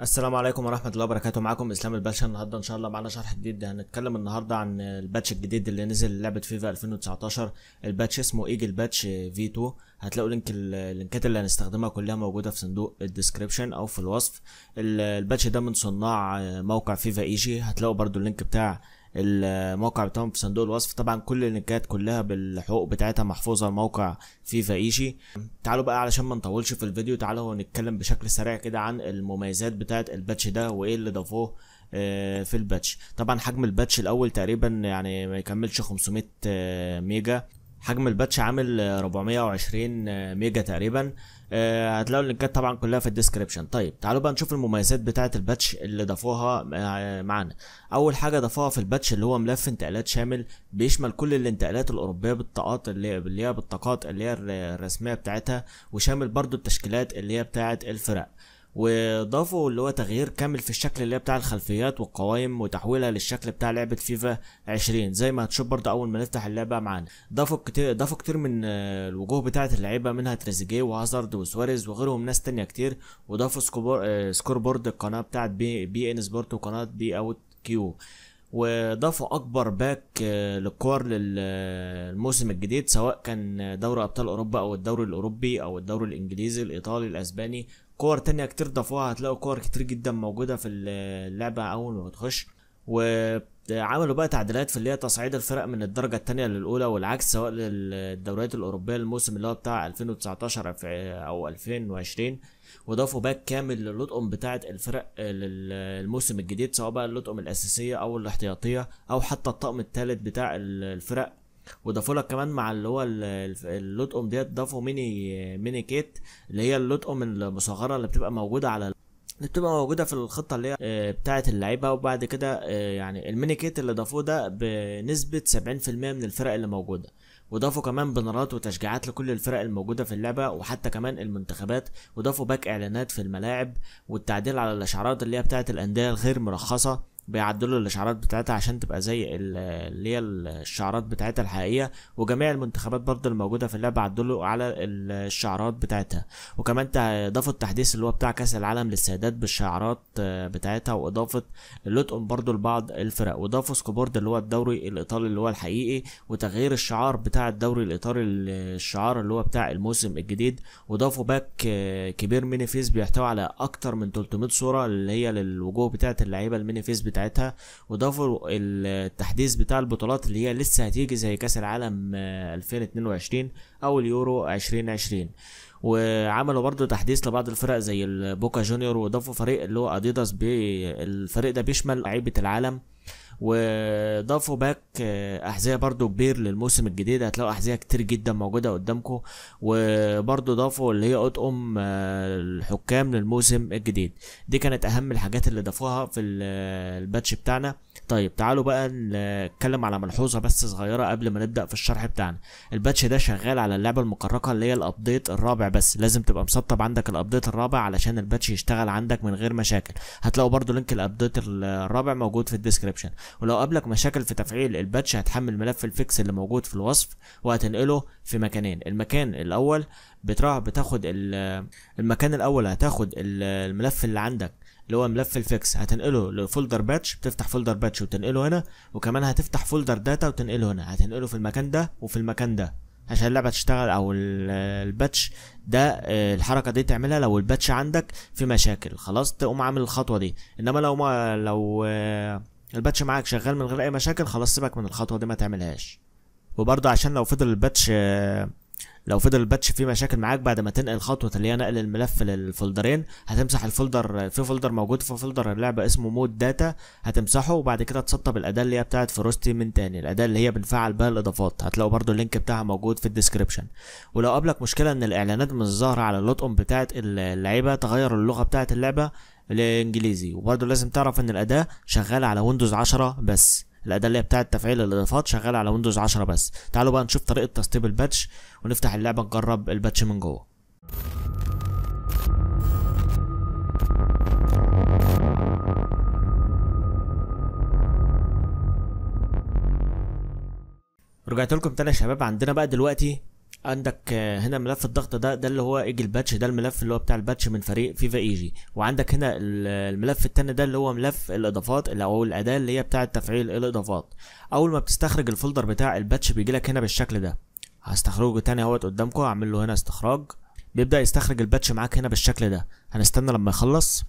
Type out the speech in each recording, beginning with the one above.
السلام عليكم ورحمة الله وبركاته معكم إسلام الباشا النهاردة إن شاء الله معانا شرح جديد هنتكلم النهاردة عن الباتش الجديد اللي نزل لعبة فيفا 2019 الباتش اسمه ايجل باتش في 2 هتلاقوا لينك اللينكات اللي هنستخدمها كلها موجودة في صندوق الديسكريبشن أو في الوصف الباتش ده من صناع موقع فيفا ايجي هتلاقوا برضو اللينك بتاع الموقع بتاعهم في صندوق الوصف طبعا كل اللينكات كلها بالحقوق بتاعتها محفوظه الموقع فيفا ايشي تعالوا بقى علشان ما نطولش في الفيديو تعالوا نتكلم بشكل سريع كده عن المميزات بتاعه الباتش ده وايه اللي ضافوه آه، في الباتش طبعا حجم الباتش الاول تقريبا يعني ما يكملش 500 آه، ميجا حجم الباتش عامل 420 آه، ميجا تقريبا آه هتلاقوا اللينكات طبعا كلها في الديسكريبشن طيب تعالوا بقى نشوف المميزات بتاعه الباتش اللي ضافوها آه، معانا اول حاجه ضافوها في الباتش اللي هو ملف انتقالات شامل بيشمل كل الانتقالات الاوروبيه بالطاقات اللي هي بالطاقات اللي هي الرسميه بتاعتها وشامل برضو التشكيلات اللي هي بتاعه الفرق وضافوا اللي هو تغيير كامل في الشكل اللي هي بتاع الخلفيات والقوائم وتحويلها للشكل بتاع لعبه فيفا 20 زي ما هتشوف برضه اول ما نفتح اللعبه معانا ضافوا كتير ضافوا كتير من آه، الوجوه بتاعه اللعيبه منها تريزيجيه وهازارد وسواريز وغيرهم ناس تانية كتير وضافوا سكور, آه، سكور بورد القناه بتاعه بي, بي ان سبورت وقناه بي اوت كيو وضافوا اكبر باك آه، للكور للموسم الجديد سواء كان دوري ابطال اوروبا او الدوري الاوروبي او الدوري الانجليزي الايطالي الاسباني كور تانية كتير ضافوها هتلاقوا كور كتير جدا موجودة في اللعبة أول ما بتخش وعملوا بقى تعديلات في اللي هي تصعيد الفرق من الدرجة التانية للأولى والعكس سواء للدوريات الأوروبية الموسم اللي هو بتاع 2019 أو 2020 وضافوا باك كامل للطقم بتاعة الفرق للموسم الجديد سواء بقى اللطقم الأساسية أو الاحتياطية أو حتى الطقم التالت بتاع الفرق واضافوا لك كمان مع اللي هو اللوت ديت ضافوا ميني ميني كيت اللي هي اللوت المصغره اللي بتبقى موجوده على اللي بتبقى موجودة في الخطة اللي هي آه، بتاعة اللعيبة وبعد كده آه، يعني الميني كيت اللي ضافوه ده بنسبة 70% من الفرق اللي موجودة وضافوا كمان بنرات وتشجيعات لكل الفرق الموجودة في اللعبة وحتى كمان المنتخبات وضافوا باك إعلانات في الملاعب والتعديل على الإشعارات اللي هي بتاعة الأندية الغير مرخصة بيعدلوا الاشعارات بتاعتها عشان تبقى زي اللي هي الشعارات بتاعتها الحقيقيه وجميع المنتخبات برضه الموجوده في اللعبه عدلوا على الشعارات بتاعتها وكمان اضافه التحديث اللي هو بتاع كاس العالم للسيدات بالشعارات آه، بتاعتها واضافه اللوتقم برضه لبعض الفرق واضافوا سكوبورد اللي هو الدوري الايطالي اللي هو الحقيقي وتغيير الشعار بتاع الدوري الايطالي الشعار اللي هو بتاع الموسم الجديد واضافوا باك آه، كبير ميني فيس بيحتوي على اكتر من 300 صوره اللي هي للوجوه بتاعت اللعيبه الميني فيس بتاعتها وضافوا التحديث بتاع البطولات اللي هي لسه هتيجي زي كاس العالم 2022 آه، او اليورو 2020 وعملوا برضو تحديث لبعض الفرق زي البوكا جونيور وضافوا فريق اللي هو اديداس بي الفريق ده بيشمل لعيبه العالم وضافوا باك آه، احذيه برضو كبير للموسم الجديد هتلاقوا احذيه كتير جدا موجوده قدامكم وبرضو ضافوا اللي هي ام آه، الحكام للموسم الجديد دي كانت اهم الحاجات اللي ضافوها في آه، الباتش بتاعنا طيب تعالوا بقى نتكلم على ملحوظه بس صغيره قبل ما نبدا في الشرح بتاعنا الباتش ده شغال على اللعبه المكركه اللي هي الابديت الرابع بس لازم تبقى مسطب عندك الابديت الرابع علشان الباتش يشتغل عندك من غير مشاكل هتلاقوا برده لينك الابديت الرابع موجود في الديسكربشن ولو قابلك مشاكل في تفعيل الباتش هتحمل ملف الفيكس اللي موجود في الوصف وهتنقله في مكانين المكان الاول بتروح بتاخد المكان الاول هتاخد الملف اللي عندك اللي هو ملف الفيكس هتنقله لفولدر باتش بتفتح فولدر باتش وتنقله هنا وكمان هتفتح فولدر داتا وتنقله هنا هتنقله في المكان ده وفي المكان ده عشان اللعبه تشتغل او الباتش ده آه، الحركه دي تعملها لو الباتش عندك في مشاكل خلاص تقوم عامل الخطوه دي انما لو ما لو آه، الباتش معاك شغال من غير اي مشاكل خلاص سيبك من الخطوه دي ما تعملهاش وبرضه عشان لو فضل الباتش آه، لو فضل الباتش فيه مشاكل معاك بعد ما تنقل خطوه اللي هي نقل الملف للفولدرين هتمسح الفولدر في فولدر موجود في فولدر اللعبه اسمه مود داتا هتمسحه وبعد كده تسطب الاداه اللي هي بتاعه فروستي من تاني الاداه اللي هي بنفعل بها الاضافات هتلاقوا برضو اللينك بتاعها موجود في الديسكربشن ولو قابلك مشكله ان الاعلانات مش ظاهره على اللوت اون بتاعه اللعيبه تغير اللغه بتاعه اللعبه الانجليزي وبرضو لازم تعرف ان الاداه شغاله على ويندوز 10 بس الاداه اللي هي بتاعه تفعيل الاضافات شغاله على ويندوز 10 بس تعالوا بقى نشوف طريقه تسطيب الباتش ونفتح اللعبه نجرب الباتش من جوه رجعت لكم تاني يا شباب عندنا بقى دلوقتي عندك آه، هنا ملف الضغط ده ده اللي هو ايجل باتش ده الملف اللي هو بتاع الباتش من فريق فيفا ايجي وعندك هنا الملف التاني ده اللي هو ملف الاضافات اللي او الاداه اللي هي بتاعه تفعيل الاضافات اول ما بتستخرج الفولدر بتاع الباتش بيجي لك هنا بالشكل ده هستخرجه تاني اهوت قدامكم هعمل له هنا استخراج بيبدا يستخرج الباتش معاك هنا بالشكل ده هنستنى لما يخلص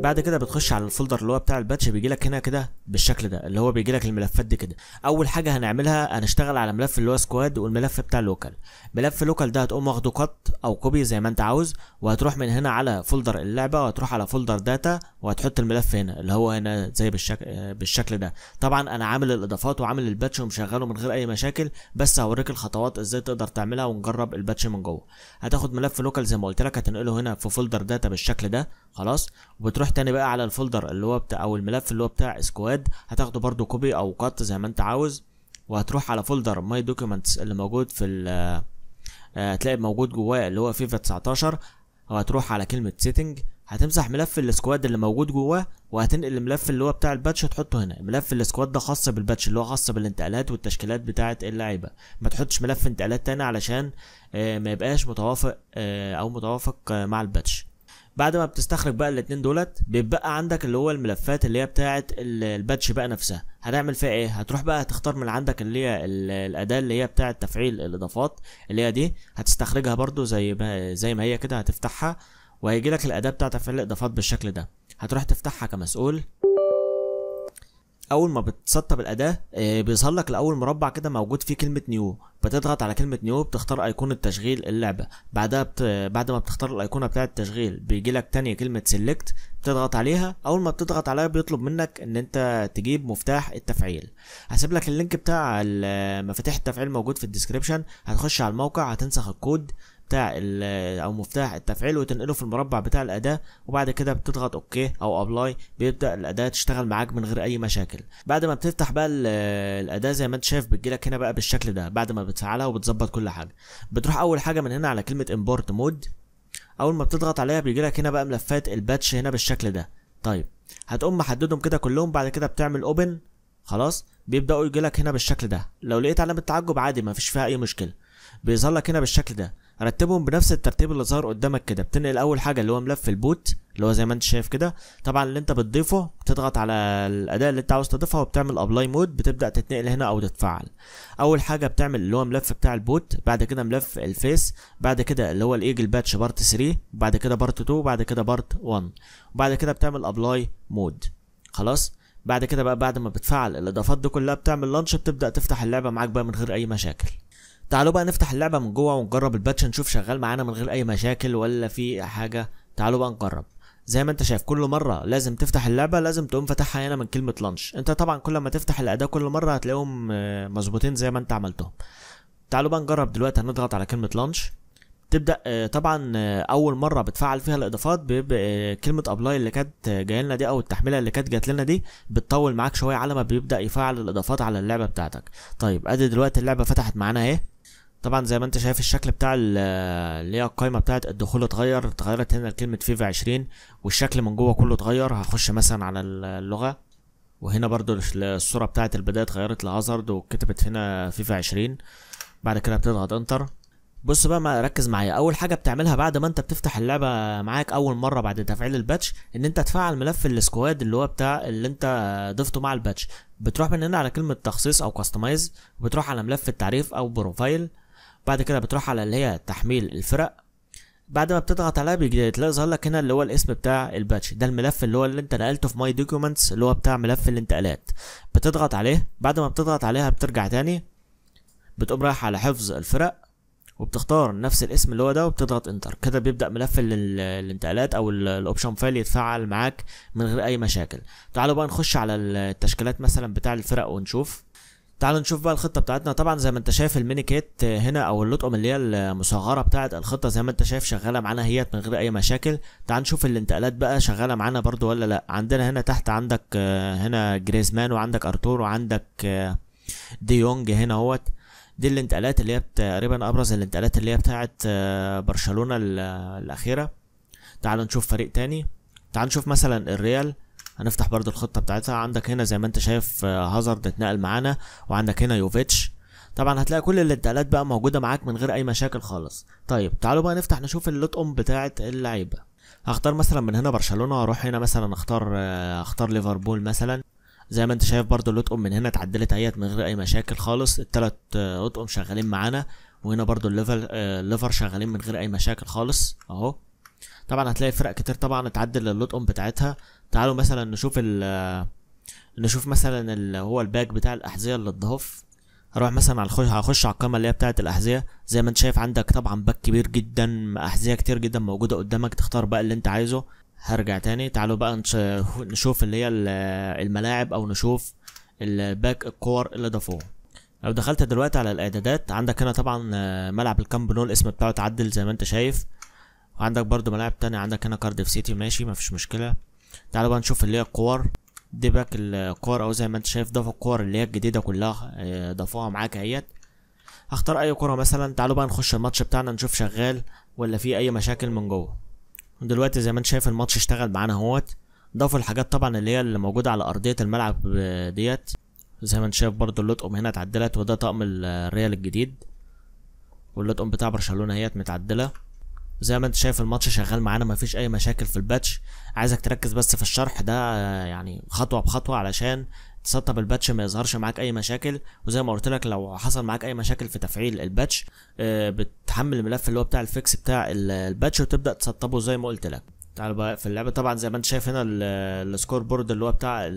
بعد كده بتخش على الفولدر اللي هو بتاع الباتش بيجي لك هنا كده بالشكل ده اللي هو بيجي لك الملفات دي كده اول حاجه هنعملها هنشتغل على ملف اللي هو سكواد والملف بتاع لوكال ملف لوكال ده هتقوم واخده كات او كوبي زي ما انت عاوز وهتروح من هنا على فولدر اللعبه وهتروح على فولدر داتا وهتحط الملف هنا اللي هو هنا زي بالشكل بالشكل ده طبعا انا عامل الاضافات وعامل الباتش ومشغله من غير اي مشاكل بس هوريك الخطوات ازاي تقدر تعملها ونجرب الباتش من جوه هتاخد ملف لوكال زي ما قلت لك هتنقله هنا في فولدر داتا بالشكل ده خلاص وبتروح تاني بقى على الفولدر اللي هو بتاع او الملف اللي هو بتاع سكواد هتاخده برضو كوبي او قط زي ما انت عاوز وهتروح على فولدر ماي دوكيومنتس اللي موجود في ال آه، هتلاقي موجود جواه اللي هو فيفا 19 وهتروح على كلمة سيتنج هتمسح ملف السكواد اللي موجود جواه وهتنقل الملف اللي هو بتاع الباتش تحطه هنا ملف السكواد ده خاص بالباتش اللي هو خاص بالانتقالات والتشكيلات بتاعه اللعيبه ما تحطش ملف انتقالات تاني علشان آه، ما يبقاش متوافق آه، او متوافق مع الباتش بعد ما بتستخرج بقى الاتنين دولت بيتبقى عندك اللي هو الملفات اللي هي بتاعه الباتش بقى نفسها هتعمل فيها ايه هتروح بقى هتختار من عندك اللي هي الاداه اللي هي بتاعه تفعيل الاضافات اللي هي دي هتستخرجها برده زي ما زي ما هي كده هتفتحها وهيجي لك الاداه بتاعه تفعيل الاضافات بالشكل ده هتروح تفتحها كمسؤول اول ما بتسطب الاداه آه، بيظهر لك الاول مربع كده موجود فيه كلمه نيو بتضغط على كلمه نيو بتختار ايقونه تشغيل اللعبه بعدها بت... بعد ما بتختار الايقونه بتاعه التشغيل بيجي لك تانية كلمه سيلكت بتضغط عليها اول ما بتضغط عليها بيطلب منك ان انت تجيب مفتاح التفعيل هسيب لك اللينك بتاع مفاتيح التفعيل موجود في الديسكريبشن هتخش على الموقع هتنسخ الكود بتاع او مفتاح التفعيل وتنقله في المربع بتاع الاداه وبعد كده بتضغط اوكي او ابلاي بيبدا الاداه تشتغل معاك من غير اي مشاكل بعد ما بتفتح بقى الاداه زي ما انت شايف بتجيلك هنا بقى بالشكل ده بعد ما بتفعلها وبتظبط كل حاجه بتروح اول حاجه من هنا على كلمه امبورت مود اول ما بتضغط عليها بيجيلك هنا بقى ملفات الباتش هنا بالشكل ده طيب هتقوم محددهم كده كلهم بعد كده بتعمل اوبن خلاص بيبداوا يجيلك هنا بالشكل ده لو لقيت علامه تعجب عادي مفيش فيها اي مشكله بيظهر لك هنا بالشكل ده رتبهم بنفس الترتيب اللي ظهر قدامك كده بتنقل اول حاجه اللي هو ملف البوت اللي هو زي ما انت شايف كده طبعا اللي انت بتضيفه بتضغط على الاداه اللي انت عاوز تضيفها وبتعمل ابلاي مود بتبدا تتنقل هنا او تتفعل اول حاجه بتعمل اللي هو ملف بتاع البوت بعد كده ملف الفيس بعد كده اللي هو الايجل باتش بارت 3 بعد كده بارت 2 بعد كده بارت 1 وبعد كده بتعمل ابلاي مود خلاص بعد كده بقى بعد ما بتفعل الاضافات دي كلها بتعمل لانش بتبدا تفتح اللعبه معاك بقى من غير اي مشاكل تعالوا بقى نفتح اللعبه من جوه ونجرب الباتش نشوف شغال معانا من غير اي مشاكل ولا في حاجه تعالوا بقى نجرب زي ما انت شايف كل مره لازم تفتح اللعبه لازم تقوم فاتحها هنا من كلمه لانش انت طبعا كل ما تفتح الاداه كل مره هتلاقيهم آه، مظبوطين زي ما انت عملتهم تعالوا بقى نجرب دلوقتي هنضغط على كلمه لانش تبدا آه، طبعا آه، اول مره بتفعل فيها الاضافات بكلمه ابلاي اللي كانت جايه لنا دي او التحميله اللي كانت جات لنا دي بتطول معاك شويه على ما بيبدا يفعل الاضافات على اللعبه بتاعتك طيب ادي دلوقتي اللعبه فتحت معانا اهي طبعا زي ما انت شايف الشكل بتاع اللي هي القايمه بتاعت الدخول اتغير اتغيرت هنا لكلمه فيفا 20 والشكل من جوه كله اتغير هخش مثلا على اللغه وهنا برضو الصوره بتاعت البدايه اتغيرت لهازارد وكتبت هنا فيفا 20 بعد كده بتضغط انتر بص بقى ما ركز معايا اول حاجه بتعملها بعد ما انت بتفتح اللعبه معاك اول مره بعد تفعيل الباتش ان انت تفعل ملف السكواد اللي هو بتاع اللي انت ضفته مع الباتش بتروح من هنا على كلمه تخصيص او كاستمايز وبتروح على ملف التعريف او بروفايل بعد كده بتروح على اللي هي تحميل الفرق بعد ما بتضغط عليها بيجي يظهر لك هنا اللي هو الاسم بتاع الباتش ده الملف اللي هو اللي انت نقلته في ماي دوكيومنتس اللي هو بتاع ملف الانتقالات بتضغط عليه بعد ما بتضغط عليها بترجع تاني بتقوم رايح على حفظ الفرق وبتختار نفس الاسم اللي هو ده وبتضغط انتر كده بيبدا ملف الانتقالات او الاوبشن فايل يتفعل معاك من غير اي مشاكل تعالوا بقى نخش على التشكيلات مثلا بتاع الفرق ونشوف تعالوا نشوف بقى الخطه بتاعتنا طبعا زي ما انت شايف الميني كيت هنا او اللطقم اللي هي المصغره بتاعه الخطه زي ما انت شايف شغاله معانا اهيت من غير اي مشاكل تعال نشوف الانتقالات بقى شغاله معانا برضو ولا لا عندنا هنا تحت عندك آه، هنا جريزمان وعندك ارتور وعندك آه، ديونج هنا اهوت دي الانتقالات اللي هي تقريبا ابرز الانتقالات اللي هي بتاعه آه، برشلونه الاخيره تعالوا نشوف فريق تاني تعال نشوف مثلا الريال هنفتح برضو الخطة بتاعتها عندك هنا زي ما انت شايف آه، هازارد اتنقل معانا وعندك هنا يوفيتش طبعا هتلاقي كل الانتقالات بقى موجودة معاك من غير اي مشاكل خالص طيب تعالوا بقى نفتح نشوف اللوت ام بتاعة اللعيبة هختار مثلا من هنا برشلونة واروح هنا مثلا اختار آه، اختار ليفربول مثلا زي ما انت شايف برضو أم من هنا اتعدلت اهيت من غير اي مشاكل خالص التلات أم آه، شغالين معانا وهنا برضو الليفر الليفر شغالين من غير اي مشاكل خالص اهو طبعا هتلاقي فرق كتير طبعا اتعدل اللوت اون بتاعتها تعالوا مثلا نشوف ال نشوف مثلا اللي هو الباك بتاع الاحذيه اللي اتضاف هروح مثلا على الخش هخش على القائمه اللي هي بتاعه الاحذيه زي ما انت شايف عندك طبعا باك كبير جدا احذيه كتير جدا موجوده قدامك تختار بقى اللي انت عايزه هرجع تاني تعالوا بقى نشوف اللي هي الملاعب او نشوف الباك الكور اللي ضافوه لو دخلت دلوقتي على الاعدادات عندك هنا طبعا ملعب الكامب نو الاسم بتاعه اتعدل زي ما انت شايف عندك برضو ملاعب تانية عندك هنا كارديف سيتي ماشي مفيش مشكلة تعالوا بقى نشوف اللي هي الكور دي باك الكور او زي ما انت شايف ضاف الكور اللي هي الجديدة كلها آه، ضافوها معاك اهيت هختار اي كورة مثلا تعالوا بقى نخش الماتش بتاعنا نشوف شغال ولا في اي مشاكل من جوه دلوقتي زي ما انت شايف الماتش اشتغل معانا اهوت ضافوا الحاجات طبعا اللي هي اللي موجودة على ارضية الملعب آه، ديت زي ما انت شايف برضو اللطقم هنا اتعدلت وده طقم الريال الجديد واللطقم بتاع برشلونة اهيت متعدلة زي ما انت شايف الماتش شغال معانا مفيش اي مشاكل في الباتش عايزك تركز بس في الشرح ده يعني خطوه بخطوه علشان تسطب الباتش ما يظهرش معاك اي مشاكل وزي ما قلت لك لو حصل معاك اي مشاكل في تفعيل الباتش آه، بتحمل الملف اللي هو بتاع الفيكس بتاع الباتش وتبدا تسطبه زي ما قلت لك تعال بقى في اللعبه طبعا زي ما انت شايف هنا السكور بورد اللي هو بتاع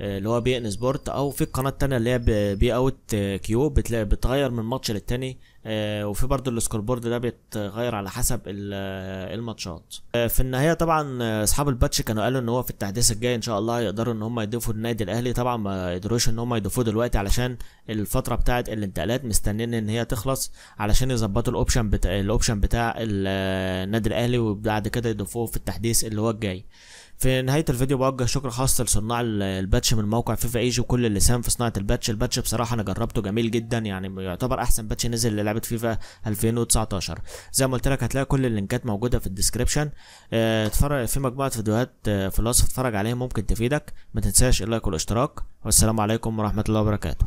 آه، اللي هو بي ان سبورت او في القناه الثانيه اللي هي بي اوت آه، كيو بتلاقي بتغير من ماتش للتاني آه، وفي برضو السكور بورد ده بيتغير على حسب الماتشات في النهايه طبعا اصحاب الباتش كانوا قالوا ان هو في التحديث الجاي ان شاء الله يقدروا ان هم يضيفوا النادي الاهلي طبعا ما قدروش ان هم يضيفوه دلوقتي علشان الفتره بتاعه الانتقالات مستنيين ان هي تخلص علشان يظبطوا الاوبشن بتاع الاوبشن بتاع النادي الاهلي وبعد كده يضيفوه في التحديث اللي هو الجاي في نهاية الفيديو بوجه شكر خاص لصناع الباتش من موقع فيفا ايجي وكل اللي ساهم في صناعة الباتش، الباتش بصراحة أنا جربته جميل جدا يعني يعتبر أحسن باتش نزل للعبة فيفا 2019 زي ما قلت لك هتلاقي كل اللينكات موجودة في الديسكربشن آه، اتفرج في مجموعة فيديوهات آه، في الوصف اتفرج عليهم ممكن تفيدك ما تنساش اللايك والاشتراك والسلام عليكم ورحمة الله وبركاته